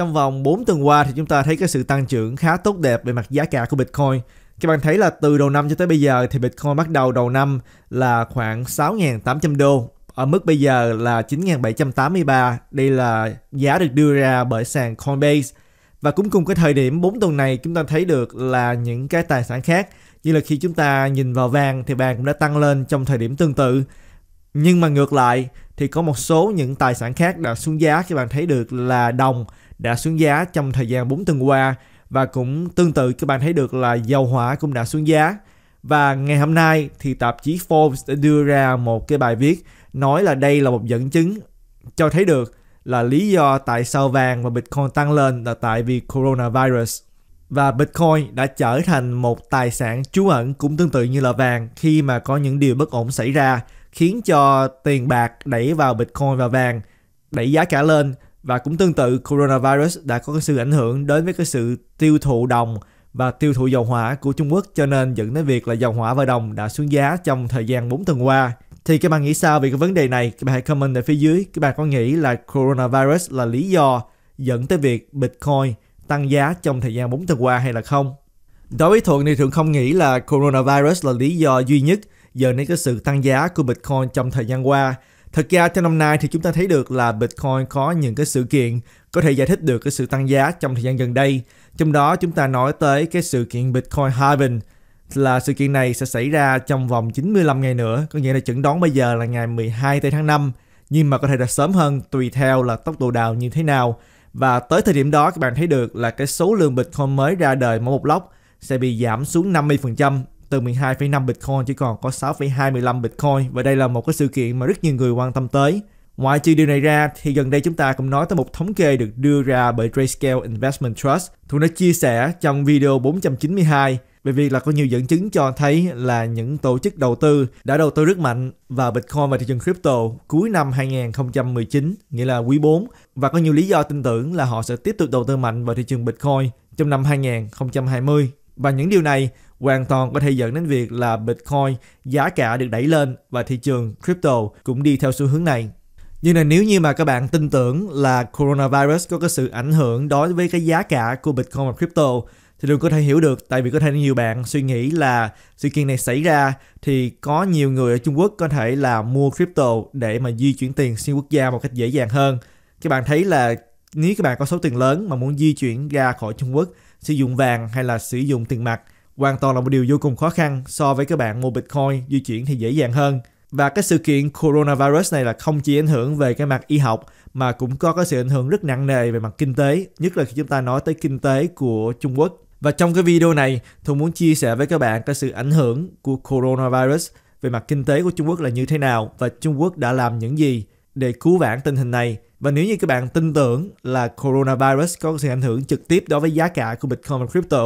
trong vòng 4 tuần qua thì chúng ta thấy cái sự tăng trưởng khá tốt đẹp về mặt giá cả của Bitcoin. Các bạn thấy là từ đầu năm cho tới bây giờ thì Bitcoin bắt đầu đầu năm là khoảng 6.800 đô. Ở mức bây giờ là 9.783. Đây là giá được đưa ra bởi sàn Coinbase. Và cũng cùng cái thời điểm 4 tuần này chúng ta thấy được là những cái tài sản khác như là khi chúng ta nhìn vào vàng thì vàng cũng đã tăng lên trong thời điểm tương tự nhưng mà ngược lại thì có một số những tài sản khác đã xuống giá các bạn thấy được là đồng đã xuống giá trong thời gian 4 tuần qua và cũng tương tự các bạn thấy được là dầu hỏa cũng đã xuống giá. Và ngày hôm nay thì tạp chí Forbes đã đưa ra một cái bài viết nói là đây là một dẫn chứng cho thấy được là lý do tại sao vàng và Bitcoin tăng lên là tại vì coronavirus. Và Bitcoin đã trở thành một tài sản trú ẩn cũng tương tự như là vàng khi mà có những điều bất ổn xảy ra khiến cho tiền bạc đẩy vào Bitcoin và vàng, đẩy giá cả lên và cũng tương tự coronavirus đã có cái sự ảnh hưởng đến với cái sự tiêu thụ đồng và tiêu thụ dầu hỏa của Trung Quốc cho nên dẫn đến việc là dầu hỏa và đồng đã xuống giá trong thời gian 4 tuần qua. Thì các bạn nghĩ sao về cái vấn đề này? Các bạn hãy comment ở phía dưới. Các bạn có nghĩ là coronavirus là lý do dẫn tới việc Bitcoin tăng giá trong thời gian 4 tuần qua hay là không? Đối với Thuận thì Thuận không nghĩ là coronavirus là lý do duy nhất Giờ đến cái sự tăng giá của Bitcoin trong thời gian qua. Thật ra trong năm nay thì chúng ta thấy được là Bitcoin có những cái sự kiện có thể giải thích được cái sự tăng giá trong thời gian gần đây. Trong đó chúng ta nói tới cái sự kiện Bitcoin halving là sự kiện này sẽ xảy ra trong vòng 95 ngày nữa, có nghĩa là chuẩn đoán bây giờ là ngày 12 tây tháng 5, nhưng mà có thể là sớm hơn tùy theo là tốc độ đào như thế nào. Và tới thời điểm đó các bạn thấy được là cái số lượng Bitcoin mới ra đời mỗi một lốc sẽ bị giảm xuống 50%, từ 12,5 Bitcoin chỉ còn có 6,25 Bitcoin và đây là một cái sự kiện mà rất nhiều người quan tâm tới. Ngoài trừ điều này ra thì gần đây chúng ta cũng nói tới một thống kê được đưa ra bởi Grayscale Investment Trust. Tụi nó chia sẻ trong video 492 về việc là có nhiều dẫn chứng cho thấy là những tổ chức đầu tư đã đầu tư rất mạnh vào Bitcoin và thị trường crypto cuối năm 2019, nghĩa là quý 4 và có nhiều lý do tin tưởng là họ sẽ tiếp tục đầu tư mạnh vào thị trường Bitcoin trong năm 2020. Và những điều này hoàn toàn có thể dẫn đến việc là Bitcoin giá cả được đẩy lên và thị trường crypto cũng đi theo xu hướng này. Nhưng là nếu như mà các bạn tin tưởng là coronavirus có cái sự ảnh hưởng đối với cái giá cả của Bitcoin và crypto thì đừng có thể hiểu được tại vì có thể nhiều bạn suy nghĩ là sự kiện này xảy ra thì có nhiều người ở Trung Quốc có thể là mua crypto để mà di chuyển tiền xuyên quốc gia một cách dễ dàng hơn. Các bạn thấy là nếu các bạn có số tiền lớn mà muốn di chuyển ra khỏi Trung Quốc sử dụng vàng hay là sử dụng tiền mặt hoàn toàn là một điều vô cùng khó khăn so với các bạn mua Bitcoin di chuyển thì dễ dàng hơn. Và cái sự kiện coronavirus này là không chỉ ảnh hưởng về cái mặt y học mà cũng có cái sự ảnh hưởng rất nặng nề về mặt kinh tế, nhất là khi chúng ta nói tới kinh tế của Trung Quốc. Và trong cái video này, tôi muốn chia sẻ với các bạn cái sự ảnh hưởng của coronavirus về mặt kinh tế của Trung Quốc là như thế nào và Trung Quốc đã làm những gì để cứu vãn tình hình này. Và nếu như các bạn tin tưởng là coronavirus có sự ảnh hưởng trực tiếp đối với giá cả của Bitcoin và crypto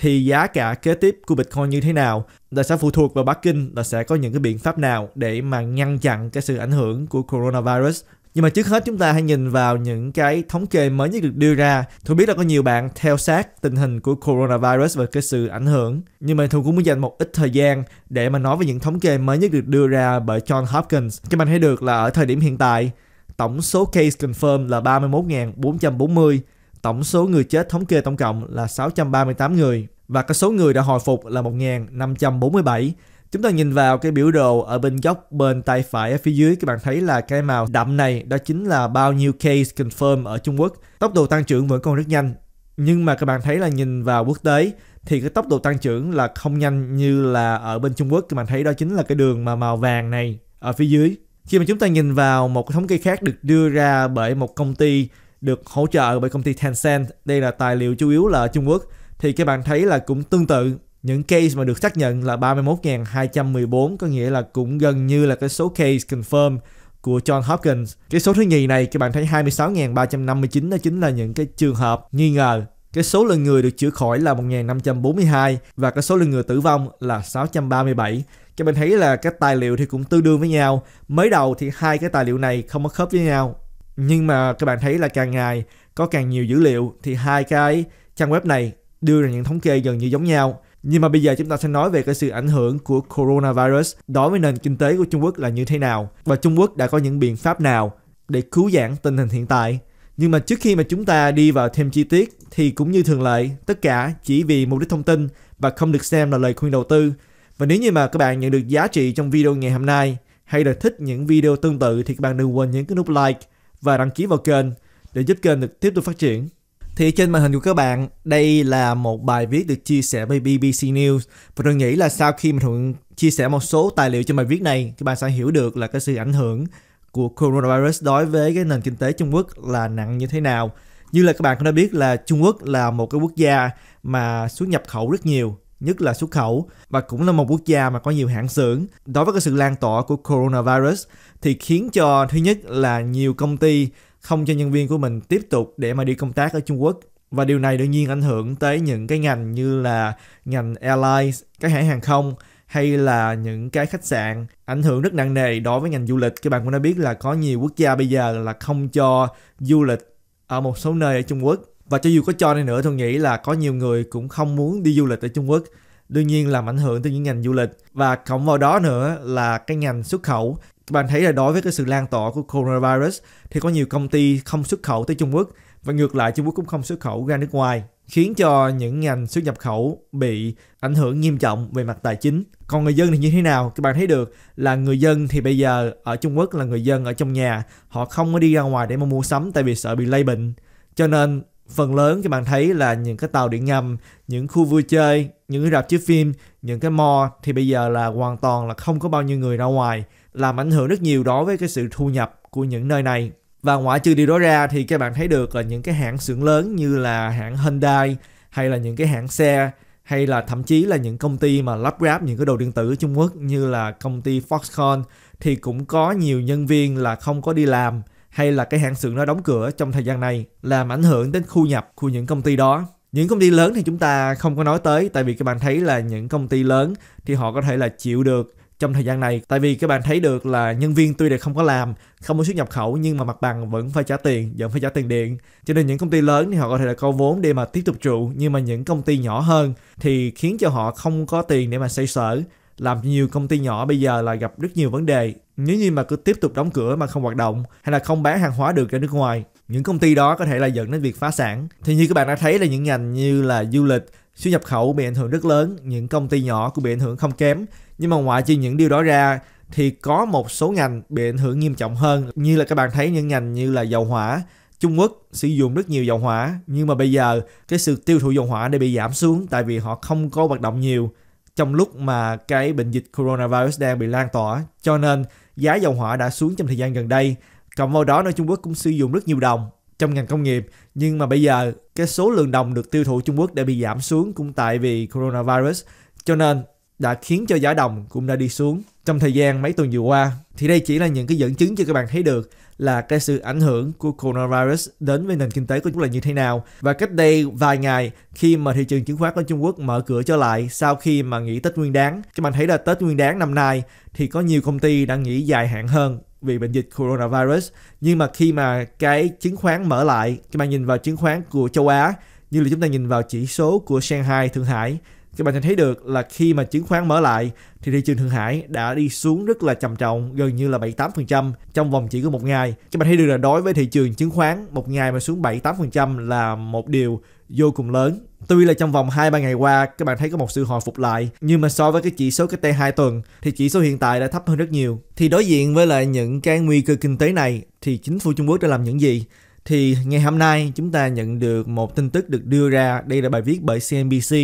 thì giá cả kế tiếp của Bitcoin như thế nào là sẽ phụ thuộc vào Bắc Kinh là sẽ có những cái biện pháp nào để mà ngăn chặn cái sự ảnh hưởng của coronavirus nhưng mà trước hết chúng ta hãy nhìn vào những cái thống kê mới nhất được đưa ra. Tôi biết là có nhiều bạn theo sát tình hình của coronavirus và cái sự ảnh hưởng. Nhưng mà tôi cũng muốn dành một ít thời gian để mà nói về những thống kê mới nhất được đưa ra bởi John Hopkins. Các bạn thấy được là ở thời điểm hiện tại, tổng số case confirm là 31.440 Tổng số người chết thống kê tổng cộng là 638 người và cái số người đã hồi phục là 1.547. Chúng ta nhìn vào cái biểu đồ ở bên góc bên tay phải ở phía dưới các bạn thấy là cái màu đậm này đó chính là bao nhiêu case confirm ở Trung Quốc. Tốc độ tăng trưởng vẫn còn rất nhanh. Nhưng mà các bạn thấy là nhìn vào quốc tế thì cái tốc độ tăng trưởng là không nhanh như là ở bên Trung Quốc các bạn thấy đó chính là cái đường mà màu vàng này ở phía dưới. Khi mà chúng ta nhìn vào một thống kê khác được đưa ra bởi một công ty được hỗ trợ bởi công ty Tencent. Đây là tài liệu chủ yếu là ở Trung Quốc. Thì các bạn thấy là cũng tương tự những case mà được xác nhận là 31.214 có nghĩa là cũng gần như là cái số case confirm của John Hopkins. Cái số thứ nhì này các bạn thấy 26.359 đó chính là những cái trường hợp nghi ngờ. Cái số lượng người được chữa khỏi là 1.542 và cái số lượng người tử vong là 637 Các bạn thấy là các tài liệu thì cũng tương đương với nhau mới đầu thì hai cái tài liệu này không có khớp với nhau nhưng mà các bạn thấy là càng ngày có càng nhiều dữ liệu thì hai cái trang web này đưa ra những thống kê gần như giống nhau nhưng mà bây giờ chúng ta sẽ nói về cái sự ảnh hưởng của coronavirus đối với nền kinh tế của Trung Quốc là như thế nào và Trung Quốc đã có những biện pháp nào để cứu giãn tình hình hiện tại. Nhưng mà trước khi mà chúng ta đi vào thêm chi tiết thì cũng như thường lệ, tất cả chỉ vì mục đích thông tin và không được xem là lời khuyên đầu tư. Và nếu như mà các bạn nhận được giá trị trong video ngày hôm nay hay là thích những video tương tự thì các bạn đừng quên nhấn cái nút like và đăng ký vào kênh để giúp kênh được tiếp tục phát triển. Thì trên màn hình của các bạn, đây là một bài viết được chia sẻ bởi BBC News. Và tôi nghĩ là sau khi mà Thuận chia sẻ một số tài liệu trên bài viết này, các bạn sẽ hiểu được là cái sự ảnh hưởng của coronavirus đối với cái nền kinh tế Trung Quốc là nặng như thế nào. Như là các bạn cũng đã biết là Trung Quốc là một cái quốc gia mà xuất nhập khẩu rất nhiều, nhất là xuất khẩu và cũng là một quốc gia mà có nhiều hãng xưởng. Đối với cái sự lan tỏa của coronavirus thì khiến cho thứ nhất là nhiều công ty không cho nhân viên của mình tiếp tục để mà đi công tác ở Trung Quốc và điều này đương nhiên ảnh hưởng tới những cái ngành như là ngành airlines, các hãng hàng không hay là những cái khách sạn ảnh hưởng rất nặng nề đối với ngành du lịch các bạn cũng đã biết là có nhiều quốc gia bây giờ là không cho du lịch ở một số nơi ở Trung Quốc và cho dù có cho đi nữa tôi nghĩ là có nhiều người cũng không muốn đi du lịch ở Trung Quốc đương nhiên làm ảnh hưởng tới những ngành du lịch và cộng vào đó nữa là cái ngành xuất khẩu bạn thấy là đối với cái sự lan tỏa của coronavirus thì có nhiều công ty không xuất khẩu tới Trung Quốc và ngược lại Trung Quốc cũng không xuất khẩu ra nước ngoài khiến cho những ngành xuất nhập khẩu bị ảnh hưởng nghiêm trọng về mặt tài chính. Còn người dân thì như thế nào? Các bạn thấy được là người dân thì bây giờ ở Trung Quốc là người dân ở trong nhà, họ không có đi ra ngoài để mà mua sắm tại vì sợ bị lây bệnh. Cho nên phần lớn các bạn thấy là những cái tàu điện ngầm, những khu vui chơi, những cái rạp chiếu phim, những cái mall thì bây giờ là hoàn toàn là không có bao nhiêu người ra ngoài làm ảnh hưởng rất nhiều đối với cái sự thu nhập của những nơi này và ngoại trừ điều đó ra thì các bạn thấy được là những cái hãng xưởng lớn như là hãng Hyundai hay là những cái hãng xe hay là thậm chí là những công ty mà lắp ráp những cái đồ điện tử ở Trung Quốc như là công ty Foxconn thì cũng có nhiều nhân viên là không có đi làm hay là cái hãng xưởng nó đóng cửa trong thời gian này làm ảnh hưởng đến thu nhập của những công ty đó. Những công ty lớn thì chúng ta không có nói tới tại vì các bạn thấy là những công ty lớn thì họ có thể là chịu được trong thời gian này tại vì các bạn thấy được là nhân viên tuy là không có làm không có xuất nhập khẩu nhưng mà mặt bằng vẫn phải trả tiền vẫn phải trả tiền điện cho nên những công ty lớn thì họ có thể là câu vốn để mà tiếp tục trụ nhưng mà những công ty nhỏ hơn thì khiến cho họ không có tiền để mà xây sở làm nhiều công ty nhỏ bây giờ là gặp rất nhiều vấn đề nếu như mà cứ tiếp tục đóng cửa mà không hoạt động hay là không bán hàng hóa được ra nước ngoài những công ty đó có thể là dẫn đến việc phá sản thì như các bạn đã thấy là những ngành như là du lịch Xuất nhập khẩu bị ảnh hưởng rất lớn, những công ty nhỏ cũng bị ảnh hưởng không kém. Nhưng mà ngoại trừ những điều đó ra thì có một số ngành bị ảnh hưởng nghiêm trọng hơn như là các bạn thấy những ngành như là dầu hỏa Trung Quốc sử dụng rất nhiều dầu hỏa nhưng mà bây giờ cái sự tiêu thụ dầu hỏa đã bị giảm xuống tại vì họ không có hoạt động nhiều trong lúc mà cái bệnh dịch coronavirus đang bị lan tỏa cho nên giá dầu hỏa đã xuống trong thời gian gần đây cộng vào đó nơi Trung Quốc cũng sử dụng rất nhiều đồng trong ngành công nghiệp nhưng mà bây giờ cái số lượng đồng được tiêu thụ Trung Quốc đã bị giảm xuống cũng tại vì coronavirus cho nên đã khiến cho giá đồng cũng đã đi xuống trong thời gian mấy tuần vừa qua thì đây chỉ là những cái dẫn chứng cho các bạn thấy được là cái sự ảnh hưởng của coronavirus đến với nền kinh tế của chúng là như thế nào và cách đây vài ngày khi mà thị trường chứng khoán ở Trung Quốc mở cửa trở lại sau khi mà nghỉ Tết Nguyên Đán các bạn thấy là Tết Nguyên Đán năm nay thì có nhiều công ty đã nghỉ dài hạn hơn vì bệnh dịch coronavirus nhưng mà khi mà cái chứng khoán mở lại các bạn nhìn vào chứng khoán của châu Á như là chúng ta nhìn vào chỉ số của Shanghai Thượng Hải các bạn sẽ thấy được là khi mà chứng khoán mở lại thì thị trường Thượng Hải đã đi xuống rất là trầm trọng, gần như là 7-8% trong vòng chỉ có một ngày. Các bạn thấy được là đối với thị trường chứng khoán, một ngày mà xuống 7-8% là một điều vô cùng lớn Tuy là trong vòng 2-3 ngày qua các bạn thấy có một sự hồi phục lại, nhưng mà so với cái chỉ số cái T2 tuần thì chỉ số hiện tại đã thấp hơn rất nhiều. Thì đối diện với lại những cái nguy cơ kinh tế này thì chính phủ Trung Quốc đã làm những gì? Thì ngày hôm nay chúng ta nhận được một tin tức được đưa ra, đây là bài viết bởi CNBC,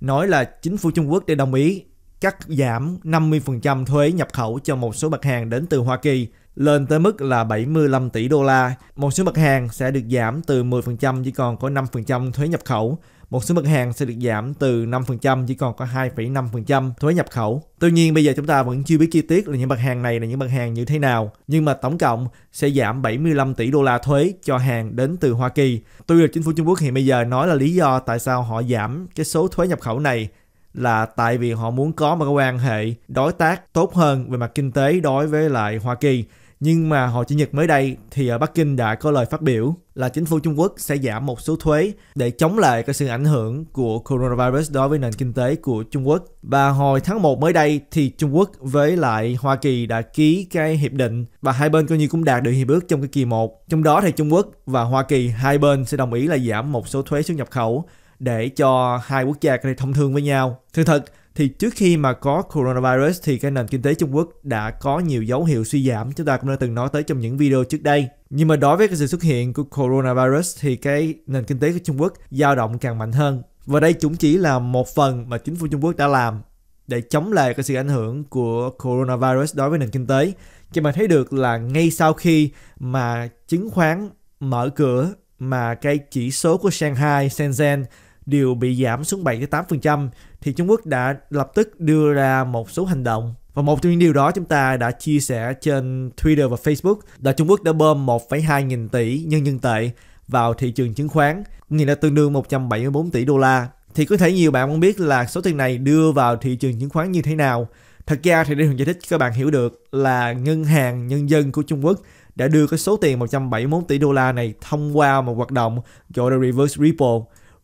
nói là chính phủ Trung Quốc đã đồng ý cắt giảm 50% thuế nhập khẩu cho một số mặt hàng đến từ Hoa Kỳ lên tới mức là 75 tỷ đô la. Một số mặt hàng sẽ được giảm từ 10% chỉ còn có 5% thuế nhập khẩu. Một số mặt hàng sẽ được giảm từ 5% chỉ còn có 2,5% thuế nhập khẩu. Tuy nhiên bây giờ chúng ta vẫn chưa biết chi tiết là những mặt hàng này là những mặt hàng như thế nào, nhưng mà tổng cộng sẽ giảm 75 tỷ đô la thuế cho hàng đến từ Hoa Kỳ. Tuy được chính phủ Trung Quốc hiện bây giờ nói là lý do tại sao họ giảm cái số thuế nhập khẩu này là tại vì họ muốn có một cái quan hệ đối tác tốt hơn về mặt kinh tế đối với lại Hoa Kỳ. Nhưng mà hồi Chủ nhật mới đây thì ở ờ, Bắc Kinh đã có lời phát biểu là chính phủ Trung Quốc sẽ giảm một số thuế để chống lại cái sự ảnh hưởng của coronavirus đối với nền kinh tế của Trung Quốc. Và hồi tháng 1 mới đây thì Trung Quốc với lại Hoa Kỳ đã ký cái hiệp định và hai bên coi như cũng đạt được hiệp ước trong cái kỳ 1. Trong đó thì Trung Quốc và Hoa Kỳ hai bên sẽ đồng ý là giảm một số thuế xuất nhập khẩu để cho hai quốc gia có thể thông thương với nhau. Thực thật, thì trước khi mà có coronavirus thì cái nền kinh tế Trung Quốc đã có nhiều dấu hiệu suy giảm chúng ta cũng đã từng nói tới trong những video trước đây nhưng mà đối với cái sự xuất hiện của coronavirus thì cái nền kinh tế của Trung Quốc dao động càng mạnh hơn và đây cũng chỉ là một phần mà chính phủ Trung Quốc đã làm để chống lại cái sự ảnh hưởng của coronavirus đối với nền kinh tế thì mà thấy được là ngay sau khi mà chứng khoán mở cửa mà cái chỉ số của Shanghai, Shenzhen đều bị giảm xuống 7-8% thì Trung Quốc đã lập tức đưa ra một số hành động. Và một trong những điều đó chúng ta đã chia sẻ trên Twitter và Facebook là Trung Quốc đã bơm 1,2 nghìn tỷ nhân dân tệ vào thị trường chứng khoán, nghĩa là tương đương 174 tỷ đô la. Thì có thể nhiều bạn không biết là số tiền này đưa vào thị trường chứng khoán như thế nào. Thật ra thì để giải thích cho các bạn hiểu được là ngân hàng nhân dân của Trung Quốc đã đưa cái số tiền 174 tỷ đô la này thông qua một hoạt động gọi là reverse repo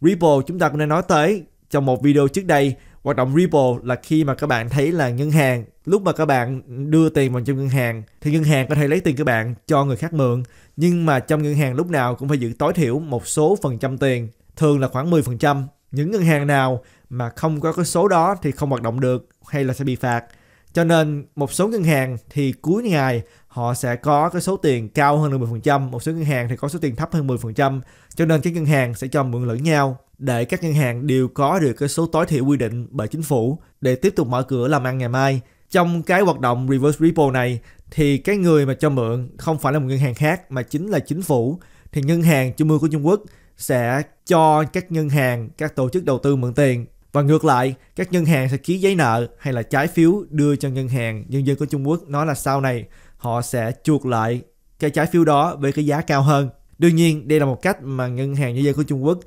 Ripple chúng ta cũng đã nói tới trong một video trước đây hoạt động Ripple là khi mà các bạn thấy là ngân hàng lúc mà các bạn đưa tiền vào trong ngân hàng thì ngân hàng có thể lấy tiền các bạn cho người khác mượn nhưng mà trong ngân hàng lúc nào cũng phải giữ tối thiểu một số phần trăm tiền thường là khoảng 10% những ngân hàng nào mà không có cái số đó thì không hoạt động được hay là sẽ bị phạt cho nên một số ngân hàng thì cuối ngày họ sẽ có cái số tiền cao hơn 10%, một số ngân hàng thì có số tiền thấp hơn 10%, cho nên các ngân hàng sẽ cho mượn lẫn nhau để các ngân hàng đều có được cái số tối thiểu quy định bởi chính phủ để tiếp tục mở cửa làm ăn ngày mai. Trong cái hoạt động reverse repo này thì cái người mà cho mượn không phải là một ngân hàng khác mà chính là chính phủ thì ngân hàng trung ương của Trung Quốc sẽ cho các ngân hàng, các tổ chức đầu tư mượn tiền và ngược lại, các ngân hàng sẽ ký giấy nợ hay là trái phiếu đưa cho ngân hàng nhân dân của Trung Quốc nói là sau này họ sẽ chuộc lại cái trái phiếu đó với cái giá cao hơn. Đương nhiên, đây là một cách mà ngân hàng nhân dân của Trung Quốc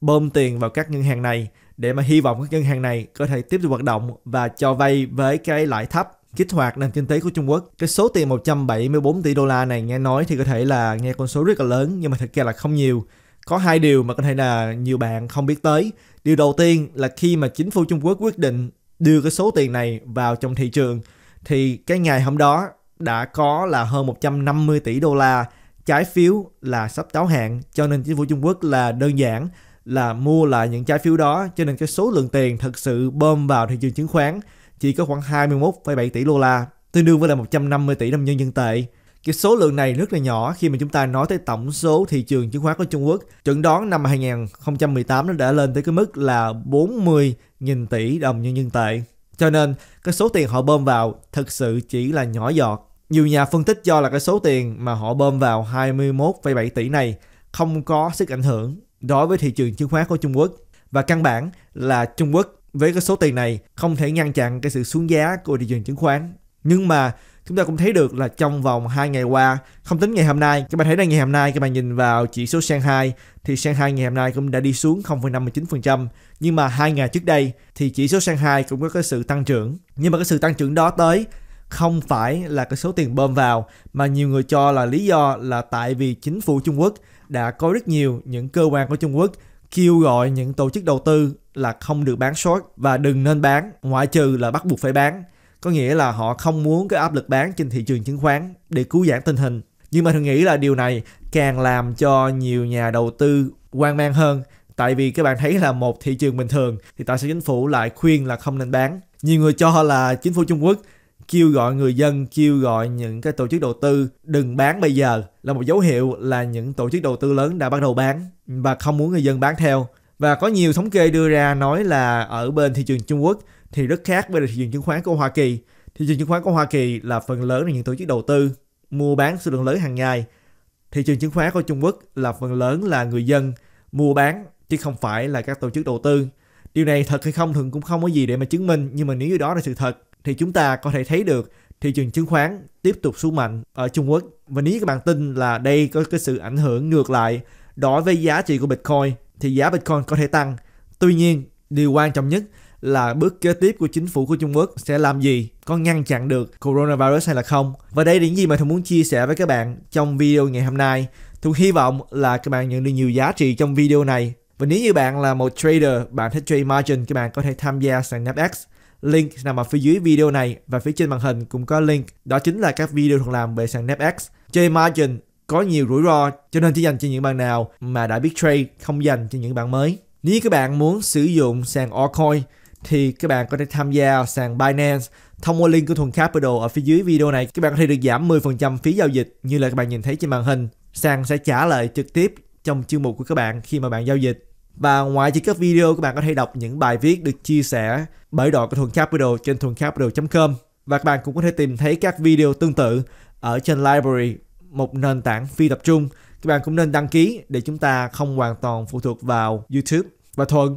bơm tiền vào các ngân hàng này để mà hy vọng các ngân hàng này có thể tiếp tục hoạt động và cho vay với cái lãi thấp kích hoạt nền kinh tế của Trung Quốc. Cái số tiền 174 tỷ đô la này nghe nói thì có thể là nghe con số rất là lớn nhưng mà thực ra là không nhiều có hai điều mà có thể là nhiều bạn không biết tới điều đầu tiên là khi mà chính phủ trung quốc quyết định đưa cái số tiền này vào trong thị trường thì cái ngày hôm đó đã có là hơn 150 tỷ đô la trái phiếu là sắp đáo hạn cho nên chính phủ Trung Quốc là đơn giản là mua lại những trái phiếu đó cho nên cái số lượng tiền thực sự bơm vào thị trường chứng khoán chỉ có khoảng 21,7 tỷ đô la tương đương với là 150 tỷ đồng nhân dân tệ cái số lượng này rất là nhỏ khi mà chúng ta nói tới tổng số thị trường chứng khoán của Trung Quốc. Chuẩn đoán năm 2018 nó đã lên tới cái mức là 40.000 tỷ đồng nhân dân tệ. Cho nên cái số tiền họ bơm vào thực sự chỉ là nhỏ giọt. Nhiều nhà phân tích cho là cái số tiền mà họ bơm vào 21,7 tỷ này không có sức ảnh hưởng đối với thị trường chứng khoán của Trung Quốc. Và căn bản là Trung Quốc với cái số tiền này không thể ngăn chặn cái sự xuống giá của thị trường chứng khoán. Nhưng mà chúng ta cũng thấy được là trong vòng 2 ngày qua, không tính ngày hôm nay, các bạn thấy là ngày hôm nay các bạn nhìn vào chỉ số Shanghai thì Shanghai ngày hôm nay cũng đã đi xuống 0,59%, nhưng mà hai ngày trước đây thì chỉ số Shanghai cũng có cái sự tăng trưởng. Nhưng mà cái sự tăng trưởng đó tới không phải là cái số tiền bơm vào mà nhiều người cho là lý do là tại vì chính phủ Trung Quốc đã có rất nhiều những cơ quan của Trung Quốc kêu gọi những tổ chức đầu tư là không được bán short và đừng nên bán ngoại trừ là bắt buộc phải bán có nghĩa là họ không muốn cái áp lực bán trên thị trường chứng khoán để cứu giãn tình hình nhưng mà thường nghĩ là điều này càng làm cho nhiều nhà đầu tư quan mang hơn tại vì các bạn thấy là một thị trường bình thường thì tại sao chính phủ lại khuyên là không nên bán nhiều người cho là chính phủ trung quốc kêu gọi người dân kêu gọi những cái tổ chức đầu tư đừng bán bây giờ là một dấu hiệu là những tổ chức đầu tư lớn đã bắt đầu bán và không muốn người dân bán theo và có nhiều thống kê đưa ra nói là ở bên thị trường trung quốc thì rất khác với thị trường chứng khoán của Hoa Kỳ. Thị trường chứng khoán của Hoa Kỳ là phần lớn là những tổ chức đầu tư mua bán số lượng lớn hàng ngày. Thị trường chứng khoán của Trung Quốc là phần lớn là người dân mua bán chứ không phải là các tổ chức đầu tư. Điều này thật hay không thường cũng không có gì để mà chứng minh nhưng mà nếu như đó là sự thật thì chúng ta có thể thấy được thị trường chứng khoán tiếp tục xuống mạnh ở Trung Quốc. Và nếu các bạn tin là đây có cái sự ảnh hưởng ngược lại đối với giá trị của Bitcoin thì giá Bitcoin có thể tăng. Tuy nhiên, điều quan trọng nhất là bước kế tiếp của chính phủ của Trung Quốc sẽ làm gì, có ngăn chặn được coronavirus hay là không. Và đây là những gì mà tôi muốn chia sẻ với các bạn trong video ngày hôm nay. tôi hy vọng là các bạn nhận được nhiều giá trị trong video này. Và nếu như bạn là một trader, bạn thích trade margin, các bạn có thể tham gia sàn Napex. Link nằm ở phía dưới video này và phía trên màn hình cũng có link. Đó chính là các video thường làm về sàn Napex. Trade margin có nhiều rủi ro cho nên chỉ dành cho những bạn nào mà đã biết trade không dành cho những bạn mới. Nếu các bạn muốn sử dụng sàn Orcoin thì các bạn có thể tham gia sàn Binance thông qua link của Thuần Capital ở phía dưới video này các bạn có thể được giảm 10% phí giao dịch như là các bạn nhìn thấy trên màn hình sàn sẽ trả lại trực tiếp trong chương mục của các bạn khi mà bạn giao dịch và ngoài chỉ các video các bạn có thể đọc những bài viết được chia sẻ bởi đội của Thuần Capital trên thuầncapital.com và các bạn cũng có thể tìm thấy các video tương tự ở trên library một nền tảng phi tập trung các bạn cũng nên đăng ký để chúng ta không hoàn toàn phụ thuộc vào YouTube và Thuận